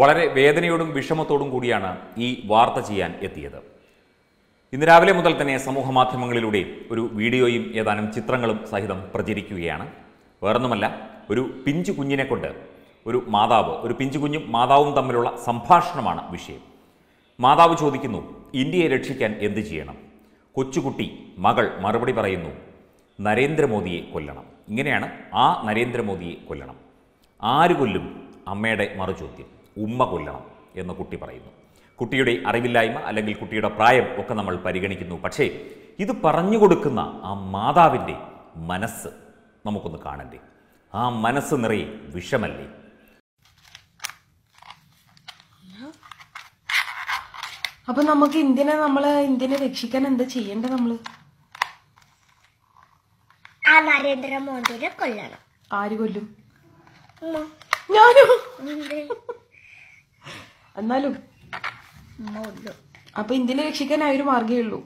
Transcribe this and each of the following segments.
വളരെ വേദനയോടും വിഷമത്തോടും കൂടിയാണ് ഈ വാർത്ത ചെയ്യാൻ എത്തിയത് ഇന്ന് രാവിലെ മുതൽ തന്നെ സമൂഹ മാധ്യമങ്ങളിലൂടെ ഒരു വീഡിയോയും ഏതാനും ചിത്രങ്ങളും സഹിതം പ്രചരിക്കുകയാണ് വേറൊന്നുമല്ല ഒരു പിഞ്ചു കുഞ്ഞിനെ കൊണ്ട് ഒരു മാതാവ് ഒരു പിഞ്ചു കുഞ്ഞും മാതാവും തമ്മിലുള്ള സംഭാഷണമാണ് വിഷയം മാതാവ് ചോദിക്കുന്നു ഇന്ത്യയെ രക്ഷിക്കാൻ എന്ത് ചെയ്യണം കൊച്ചുകുട്ടി മകൾ മറുപടി പറയുന്നു നരേന്ദ്രമോദിയെ കൊല്ലണം ഇങ്ങനെയാണ് ആ നരേന്ദ്രമോദിയെ കൊല്ലണം ആര് കൊല്ലും അമ്മയുടെ മറുചോദ്യം ഉമ്മ കൊല്ലണം എന്ന് കുട്ടി പറയുന്നു കുട്ടിയുടെ അറിവില്ലായ്മ അല്ലെങ്കിൽ കുട്ടിയുടെ പ്രായം ഒക്കെ നമ്മൾ പരിഗണിക്കുന്നു പക്ഷേ ഇത് പറഞ്ഞു കൊടുക്കുന്ന ആ മാതാവിൻ്റെ മനസ്സ് നമുക്കൊന്ന് കാണണ്ടേ ആ മനസ്സ് നിറയെ വിഷമല്ലേ അപ്പൊ നമുക്ക് ഇന്ത്യനെ നമ്മള് ഇന്ത്യനെ രക്ഷിക്കാൻ എന്താ ചെയ്യേണ്ടത് നമ്മള് ആ നരേന്ദ്രമോദിനെ കൊല്ലണം ആര് കൊല്ലും ഞാനോ എന്നാലും അപ്പൊ ഇന്ത്യയിൽ രക്ഷിക്കാൻ ആ ഒരു മാർഗേ ഉള്ളൂ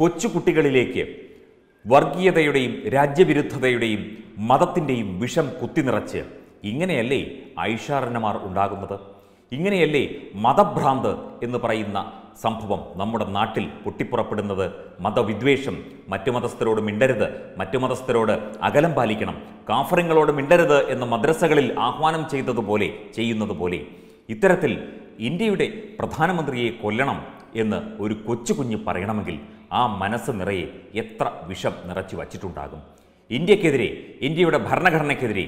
കൊച്ചു വർഗീയതയുടെയും രാജ്യവിരുദ്ധതയുടെയും മതത്തിൻ്റെയും വിഷം കുത്തിനിറച്ച് ഇങ്ങനെയല്ലേ ഐഷാരണമാർ ഉണ്ടാകുന്നത് ഇങ്ങനെയല്ലേ മതഭ്രാന്ത് എന്ന് പറയുന്ന സംഭവം നമ്മുടെ നാട്ടിൽ പൊട്ടിപ്പുറപ്പെടുന്നത് മതവിദ്വേഷം മറ്റു മതസ്ഥരോട് മിണ്ടരുത് മറ്റു മതസ്ഥരോട് അകലം പാലിക്കണം കാഫറിങ്ങളോട് മിണ്ടരുത് എന്ന് മദ്രസകളിൽ ആഹ്വാനം ചെയ്തതുപോലെ ചെയ്യുന്നത് പോലെ ഇത്തരത്തിൽ ഇന്ത്യയുടെ പ്രധാനമന്ത്രിയെ കൊല്ലണം എന്ന് ഒരു കൊച്ചു കുഞ്ഞ് പറയണമെങ്കിൽ ആ മനസ്സ് നിറയെ എത്ര വിഷം നിറച്ചു വച്ചിട്ടുണ്ടാകും ഇന്ത്യക്കെതിരെ ഇന്ത്യയുടെ ഭരണഘടനയ്ക്കെതിരെ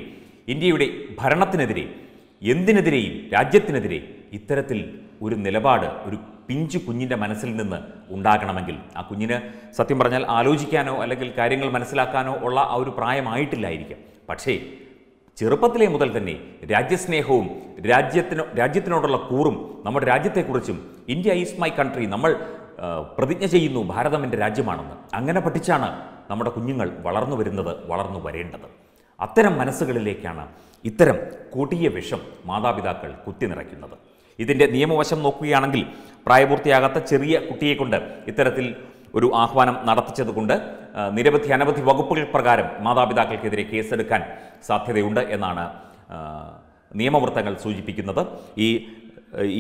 ഇന്ത്യയുടെ ഭരണത്തിനെതിരെ എന്തിനെതിരെയും രാജ്യത്തിനെതിരെ ഇത്തരത്തിൽ ഒരു നിലപാട് ഒരു പിഞ്ച് കുഞ്ഞിൻ്റെ മനസ്സിൽ നിന്ന് ഉണ്ടാകണമെങ്കിൽ ആ കുഞ്ഞിന് സത്യം പറഞ്ഞാൽ ആലോചിക്കാനോ അല്ലെങ്കിൽ കാര്യങ്ങൾ മനസ്സിലാക്കാനോ ഉള്ള ആ ഒരു പ്രായമായിട്ടില്ലായിരിക്കാം പക്ഷേ ചെറുപ്പത്തിലെ മുതൽ തന്നെ രാജ്യസ്നേഹവും രാജ്യത്തിന് രാജ്യത്തിനോടുള്ള കൂറും നമ്മുടെ രാജ്യത്തെക്കുറിച്ചും ഇന്ത്യ ഈസ് മൈ കൺട്രി നമ്മൾ പ്രതിജ്ഞ ചെയ്യുന്നു ഭാരതം എൻ്റെ രാജ്യമാണെന്ന് അങ്ങനെ പഠിച്ചാണ് നമ്മുടെ കുഞ്ഞുങ്ങൾ വളർന്നു വരുന്നത് വളർന്നു വരേണ്ടത് അത്തരം മനസ്സുകളിലേക്കാണ് ഇത്തരം കൊടിയ വിഷം മാതാപിതാക്കൾ നിറയ്ക്കുന്നത് ഇതിൻ്റെ നിയമവശം നോക്കുകയാണെങ്കിൽ പ്രായപൂർത്തിയാകാത്ത ചെറിയ കുട്ടിയെക്കൊണ്ട് ഇത്തരത്തിൽ ഒരു ആഹ്വാനം നടത്തിച്ചതുകൊണ്ട് നിരവധി അനവധി വകുപ്പുകൾ പ്രകാരം മാതാപിതാക്കൾക്കെതിരെ കേസെടുക്കാൻ സാധ്യതയുണ്ട് എന്നാണ് നിയമവൃത്തങ്ങൾ സൂചിപ്പിക്കുന്നത് ഈ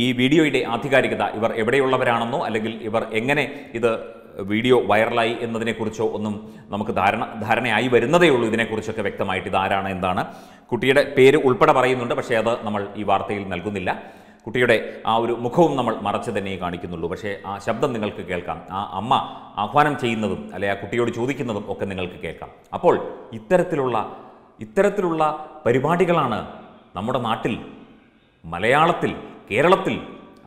ഈ വീഡിയോയുടെ ആധികാരികത ഇവർ എവിടെയുള്ളവരാണെന്നോ അല്ലെങ്കിൽ ഇവർ എങ്ങനെ ഇത് വീഡിയോ വൈറലായി എന്നതിനെക്കുറിച്ചോ ഒന്നും നമുക്ക് ധാരണ ധാരണയായി വരുന്നതേ ഉള്ളൂ ഇതിനെക്കുറിച്ചൊക്കെ വ്യക്തമായിട്ട് ഇതാരാണ് എന്താണ് കുട്ടിയുടെ പേര് ഉൾപ്പെടെ പറയുന്നുണ്ട് പക്ഷേ അത് നമ്മൾ ഈ വാർത്തയിൽ നൽകുന്നില്ല കുട്ടിയുടെ ആ ഒരു മുഖവും നമ്മൾ മറച്ചു തന്നെ കാണിക്കുന്നുള്ളൂ പക്ഷേ ആ ശബ്ദം നിങ്ങൾക്ക് കേൾക്കാം ആ അമ്മ ആഹ്വാനം ചെയ്യുന്നതും അല്ലെ ആ കുട്ടിയോട് ചോദിക്കുന്നതും ഒക്കെ നിങ്ങൾക്ക് കേൾക്കാം അപ്പോൾ ഇത്തരത്തിലുള്ള ഇത്തരത്തിലുള്ള പരിപാടികളാണ് നമ്മുടെ നാട്ടിൽ മലയാളത്തിൽ കേരളത്തിൽ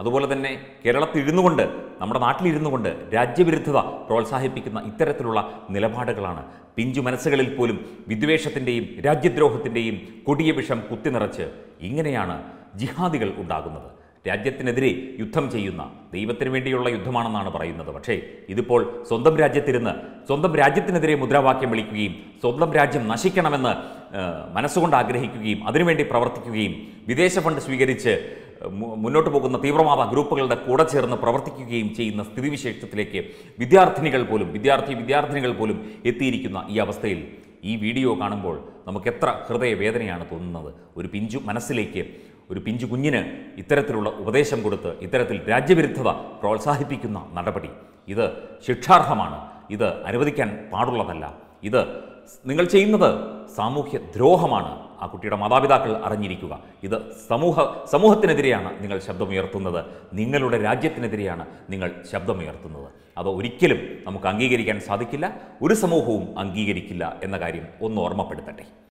അതുപോലെ തന്നെ കേരളത്തിൽ ഇരുന്നു കൊണ്ട് നമ്മുടെ നാട്ടിലിരുന്നു കൊണ്ട് രാജ്യവിരുദ്ധത പ്രോത്സാഹിപ്പിക്കുന്ന ഇത്തരത്തിലുള്ള നിലപാടുകളാണ് പിഞ്ചു മനസ്സുകളിൽ പോലും വിദ്വേഷത്തിൻ്റെയും രാജ്യദ്രോഹത്തിൻ്റെയും കൊടിയ വിഷം കുത്തിനിറച്ച് ഇങ്ങനെയാണ് ജിഹാദികൾ ഉണ്ടാകുന്നത് രാജ്യത്തിനെതിരെ യുദ്ധം ചെയ്യുന്ന ദൈവത്തിന് വേണ്ടിയുള്ള യുദ്ധമാണെന്നാണ് പറയുന്നത് പക്ഷേ ഇതിപ്പോൾ സ്വന്തം രാജ്യത്തിരുന്ന് സ്വന്തം രാജ്യത്തിനെതിരെ മുദ്രാവാക്യം വിളിക്കുകയും സ്വന്തം രാജ്യം നശിക്കണമെന്ന് മനസ്സുകൊണ്ട് ആഗ്രഹിക്കുകയും അതിനുവേണ്ടി പ്രവർത്തിക്കുകയും വിദേശ ഫണ്ട് സ്വീകരിച്ച് മുന്നോട്ട് പോകുന്ന തീവ്രവാദ ഗ്രൂപ്പുകളുടെ കൂടെ ചേർന്ന് പ്രവർത്തിക്കുകയും ചെയ്യുന്ന സ്ഥിതിവിശേഷത്തിലേക്ക് വിദ്യാർത്ഥിനികൾ പോലും വിദ്യാർത്ഥി വിദ്യാർത്ഥിനികൾ പോലും എത്തിയിരിക്കുന്ന ഈ അവസ്ഥയിൽ ഈ വീഡിയോ കാണുമ്പോൾ നമുക്ക് എത്ര ഹൃദയവേദനയാണ് തോന്നുന്നത് ഒരു പിഞ്ചു മനസ്സിലേക്ക് ഒരു പിഞ്ചു കുഞ്ഞിന് ഇത്തരത്തിലുള്ള ഉപദേശം കൊടുത്ത് ഇത്തരത്തിൽ രാജ്യവിരുദ്ധത പ്രോത്സാഹിപ്പിക്കുന്ന നടപടി ഇത് ശിക്ഷാർഹമാണ് ഇത് അനുവദിക്കാൻ പാടുള്ളതല്ല ഇത് നിങ്ങൾ ചെയ്യുന്നത് സാമൂഹ്യ ദ്രോഹമാണ് ആ കുട്ടിയുടെ മാതാപിതാക്കൾ അറിഞ്ഞിരിക്കുക ഇത് സമൂഹ സമൂഹത്തിനെതിരെയാണ് നിങ്ങൾ ശബ്ദമുയർത്തുന്നത് നിങ്ങളുടെ രാജ്യത്തിനെതിരെയാണ് നിങ്ങൾ ശബ്ദമുയർത്തുന്നത് അത് ഒരിക്കലും നമുക്ക് അംഗീകരിക്കാൻ സാധിക്കില്ല ഒരു സമൂഹവും അംഗീകരിക്കില്ല എന്ന കാര്യം ഒന്ന് ഓർമ്മപ്പെടുത്തട്ടെ